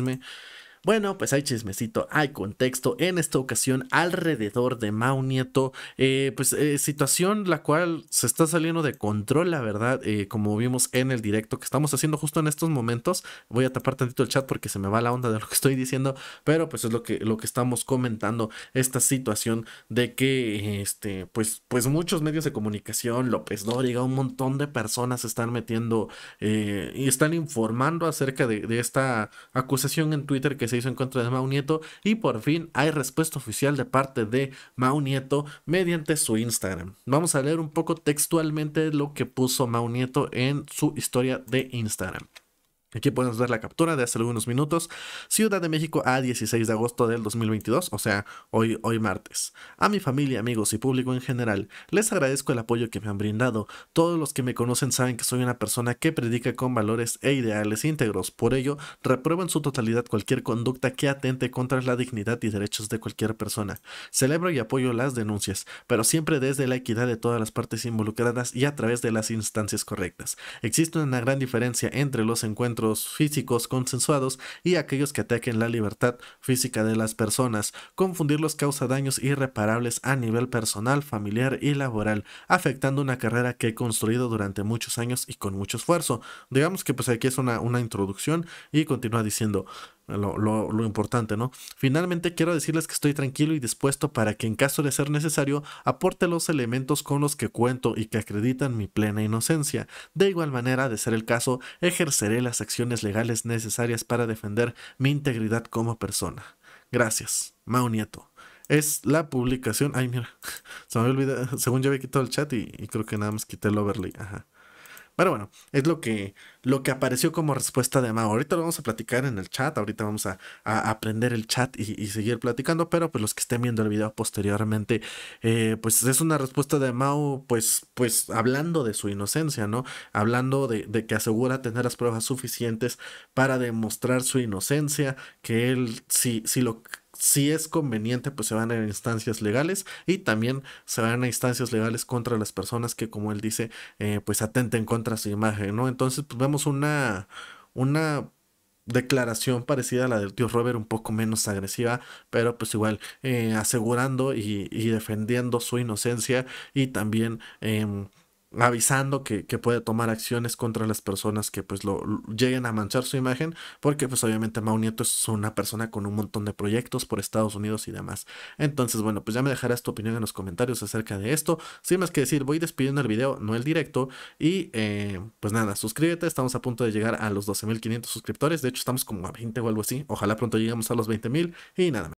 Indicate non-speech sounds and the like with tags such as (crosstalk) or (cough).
me Bueno, pues hay chismecito, hay contexto en esta ocasión alrededor de Mau Nieto, eh, pues eh, situación la cual se está saliendo de control, la verdad, eh, como vimos en el directo que estamos haciendo justo en estos momentos, voy a tapar tantito el chat porque se me va la onda de lo que (laughs) estoy diciendo, pero pues es lo que, lo que estamos comentando, esta situación de que, este, pues, pues muchos medios de comunicación, López Dóriga, un montón de personas se están metiendo y están informando acerca de esta acusación en Twitter que se hizo en contra de Mau Nieto y por fin hay respuesta oficial de parte de Mau Nieto mediante su Instagram. Vamos a leer un poco textualmente lo que puso Mau Nieto en su historia de Instagram. Aquí podemos ver la captura de hace algunos minutos. Ciudad de México a 16 de agosto del 2022, o sea, hoy, hoy martes. A mi familia, amigos y público en general, les agradezco el apoyo que me han brindado. Todos los que me conocen saben que soy una persona que predica con valores e ideales íntegros. Por ello, repruebo en su totalidad cualquier conducta que atente contra la dignidad y derechos de cualquier persona. Celebro y apoyo las denuncias, pero siempre desde la equidad de todas las partes involucradas y a través de las instancias correctas. Existe una gran diferencia entre los encuentros físicos consensuados y aquellos que ataquen la libertad física de las personas. Confundirlos causa daños irreparables a nivel personal, familiar y laboral, afectando una carrera que he construido durante muchos años y con mucho esfuerzo. Digamos que pues aquí es una, una introducción y continúa diciendo, lo, importante, ¿no? Finalmente quiero decirles que estoy tranquilo y dispuesto para que en caso de ser necesario aporte los elementos con los que cuento y que acreditan mi plena inocencia. De igual manera, de ser el caso, ejerceré las acciones legales necesarias para defender mi integridad como persona. Gracias, Mao Nieto. Es la publicación. Ay, mira, (laughs) se me había Según yo había quitado el chat y, y creo que nada más quité el overlay. Ajá. Pero bueno, es lo que, lo que apareció como respuesta de Mao. Ahorita lo vamos a platicar en el chat, ahorita vamos a, aprender el chat y, seguir platicando, pero pues los que estén viendo el video posteriormente, eh, pues es una respuesta de Mao, pues, pues hablando de su inocencia, ¿no? Hablando de, que asegura tener las pruebas suficientes para demostrar su inocencia, que él, si, si lo si es conveniente, pues se van a instancias legales y también se van a instancias legales contra las personas que, como él dice, eh, pues atenten contra su imagen, ¿no? Entonces, pues vemos una, una declaración parecida a la del tío Robert, un poco menos agresiva, pero pues igual eh, asegurando y, defendiendo su inocencia y también... Em, avisando que, que, puede tomar acciones contra las personas que pues lo, lleguen a manchar su imagen, porque pues obviamente Mau Nieto es una persona con un montón de proyectos por Estados Unidos y demás. Entonces, bueno, pues ya me dejarás tu opinión en los comentarios acerca de esto. Sin más que decir, voy despidiendo el video, no el directo, y eh, pues nada, suscríbete, estamos a punto de llegar a los 12.500 suscriptores, de hecho estamos como a 20 o algo así, ojalá pronto lleguemos a los 20.000 y nada más.